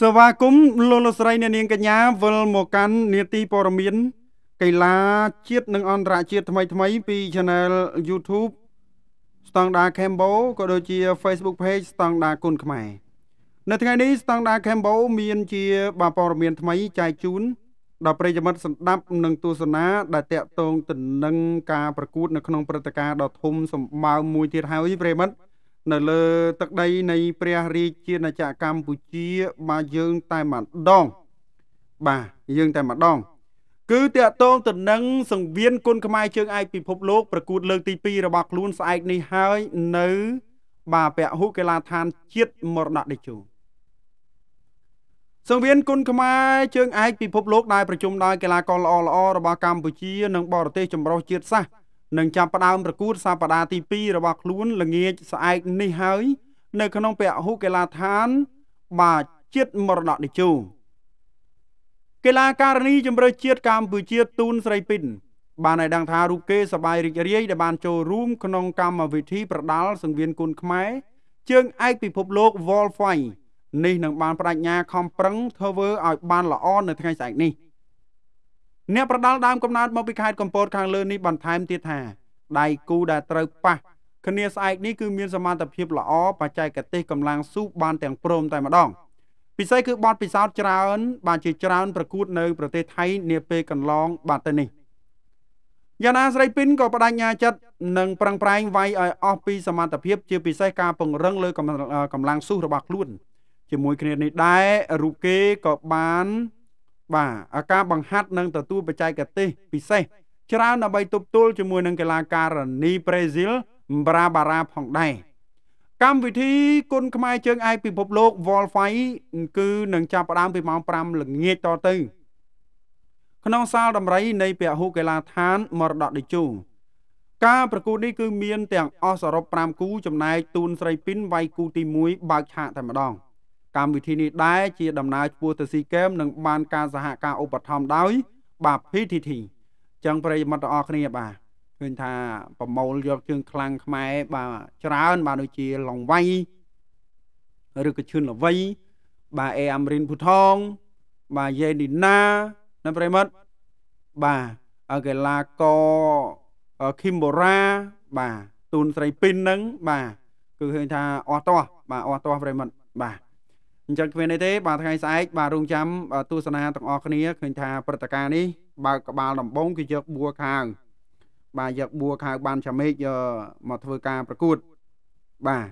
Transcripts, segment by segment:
សវាគមលោកលោកស្រីអ្នកនាងកញ្ញាវិលមកកាន់នេតិព័រមានកីឡាជាតិនិង អន្តរជាតិថ្មីថ្មីពី Channel YouTube ស្តង់ដាខេមបូក៏ដូចជា Facebook Page ស្តង់ដាគុនខ្មែរនៅថ្ងៃនេះស្តង់ដាខេមបូមានជាបាព័រមានថ្មីចែកជូន ដល់ប្រិយមិត្តសម្ដាប់និងទស្សនាដែលតាក់ទងទៅនឹងការប្រកួតនៅក្នុងព្រឹត្តិការណ៍ដ៏ធំសម្បើមមួយទៀតហើយប្រិយមិត្តនៅលើទឹកដីនៃព្រះរាជាណាចក្រកម្ពុជាបាទយើងតែម្ដង បាទយើងតែម្ដង គឺតកតងទៅនឹងសង្វៀនគុណខ្មែរជើងឯកពិភពលោកប្រកួតលើកទី2របស់ខ្លួនស្អែកនេះហើយនៅ បាទពហុកីឡាដ្ឋានជាតិមរណដេជោសង្វៀនគុណខ្មែរជើងឯកពិភពលោកដែលប្រជុំដោយកីឡាករល្អៗរបស់កម្ពុជា និងបរទេសចម្រុះជាតិសាសន៍នឹងចាប់ផ្ដើមប្រកួតសប្ដាហ៍ទី2របស់ខ្លួនល្ងាចស្អែកនេះហើយនៅ ក្នុងពហុកីឡាដ្ឋានបាទជាតិមរណតនិជោកីឡាការនីជម្រើសជាតិកម្ពុជាទូនស្រីពីនបានឲ្យដឹងថារូបគេសបាយរីករាយដែលបានចូលរួម ក្នុងកម្មវិធីប្រដាល់សង្វៀនគុនខ្មែរជើងឯកពិភពលោក World Fight នេះនឹងបានបដិញ្ញាខំប្រឹងធ្វើឲ្យ បានល្អនៅថ្ងៃស្អែកនេះ។អ្នកប្រដាល់ដើមកំណើតមកពីខេត្តកំពតខាងលើនេះបន្ថែមទៀតថាដៃគូដែលត្រូវប៉ះគ្នាស្អែកនេះគឺមានសមត្ថភាពល្អបច្ចេកទេសកម្លាំងស៊ូបានទាំងព្រមតែម្ដង ពិសេសគឺបទពិសោធន៍ច្រើន បានជាច្រើនប្រកួតនៅ ប្រទេសថៃនាពេលកន្លងបាត់ទៅនេះយ៉ាងណាស្រីពីនក៏បដញ្ញាចិត្តនិងប្រឹងប្រែងវាយឲ្យអស់ពីសមត្ថភាព ជា ពិសេសការពង្រឹងលើកម្លាំងស៊ូរបស់ខ្លួន ជាមួយគ្នានេះដែររូបគេក៏បានបាទការបង្ហាត់និងទទួលបច្ចេកទេសពិសេស ច្រើនដើម្បីទប់ទល់ជាមួយនឹងកីឡាការិនីប្រេស៊ីលប្រាបារ៉ាផងដែរកម្មវិធីគុណខ្មែរជើងឯកពិភពលោក World Fight គឺនឹងចាប់ផ្ដើមពីម៉ោង5ល្ងាចតទៅក្នុងសាលដំរីនៃពហុកីឡាដ្ឋានមរតកដេជោការប្រកួតនេះគឺមានទាំងអស់សរុប5គូចំណែកទូនស្រីពីនវាយគូទី1បើកឆាកតែម្ដងកម្មវិធីនេះដែរជាដំណើរឆ្ពោះទៅស៊ីហ្គេមនិងបាន ការសហការឧបត្ថម្ភដោយ បាទ PTT ចឹងប្រិយមិត្តទាំងអស់គ្នា បាទឃើញថាប្រមូលយកជើងខ្លាំងខ្មែរបាទច្រើន បាទដូចជាឡងវៃឬក៏ឈឿនលវៃបាទអេអាមរិនភូថងបាទយេនីណានៅប្រិមិត្តបាទអកេឡាកឃីមបូរ៉ាបាទទូនស្រីពីននឹងបាទគឺឃើញថាអស់តោះបាទអស់តោះប្រិមិត្តបាទអញ្ចឹងគ្មានអីទេបាទថ្ងៃស្អែកបាទរងចាំទស្សនាទាំងអស់គ្នាឃើញថាព្រឹត្តិការណ៍នេះបើកក្បាលដំបងគឺយកបួខាងបាទយកបួខាងបានចាមេកយកមកធ្វើការប្រកួតបាទ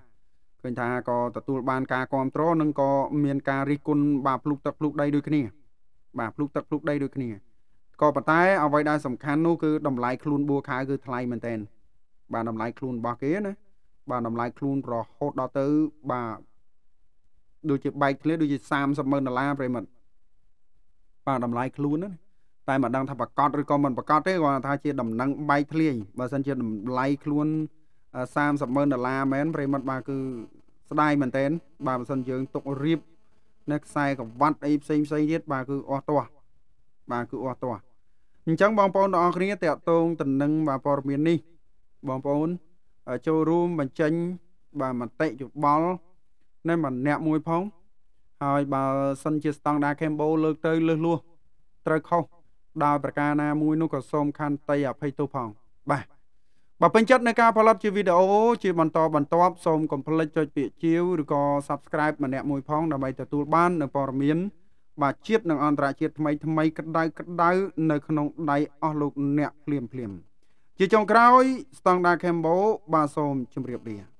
ឃើញថាក៏ទទួលបានការគ្រប់គ្រងនិងក៏មានការរិះគន់បាទភ្លុកទឹកភ្លុកដីដូចគ្នាបាទភ្លុកទឹកភ្លុកដីដូចគ្នាក៏ប៉ុន្តែអ្វីដែលសំខាន់នោះគឺតម្លៃខ្លួនបួខាគឺថ្លៃមែនតើបាទតម្លៃខ្លួនរបស់គេណាបាទតម្លៃខ្លួនរហូតដល់ទៅបាទដូចជាបែកគ្នាដូចជា30ម៉ឺនដុល្លារប្រិមិត្តបាទតម្លៃខ្លួនណាតែមិនដឹងថាប្រកាសឬក៏មិនប្រកាសទេគាត់ថាជា ដំណឹងបែកធ្លាយបើសិនជាតម្លៃខ្លួន30ម៉ឺនដុល្លារមែនប្រិមិត្តបាទគឺស្ដាយមែនតែនបាទបើសិនយើងទុករៀបនៅខ្សែក្រវ៉ាត់អីផ្សេងផ្សេងទៀតបាទគឺអស់ទាស់បាទគឺអស់ទាស់អញ្ចឹងបងប្អូនទាំងអស់គ្នាតកតងតំណឹងបាទព័ត៌មាននេះបងប្អូនចូលរួមបញ្ចេញបាទមតិយោបល់នៃម្នាក់មួយផងហើយបើសិនជាស្តង់ដាខេមបូលើកទៅលឹះលួសត្រូវខុសដោយប្រការណាមួយនោះក៏សូមខន្តីអភ័យទោសផងបាទបើពេញចិត្តនៅការផលិតជាវីដេអូជាបន្តបន្ទាប់សូមកុំភ្លេចចុចពាក្យជាវឬក៏ Subscribe ម្នាក់មួយផងដើម្បីទទួលបាននូវព័ត៌មានបាទជាតិនិងអន្តរជាតិថ្មីថ្មីក្តៅក្តៅនៅក្នុងដៃអស់លោកអ្នកភ្លាមភ្លាម ជាចុងក្រោយ ស្តង់ដាខេមបូបាទសូមជម្រាបលា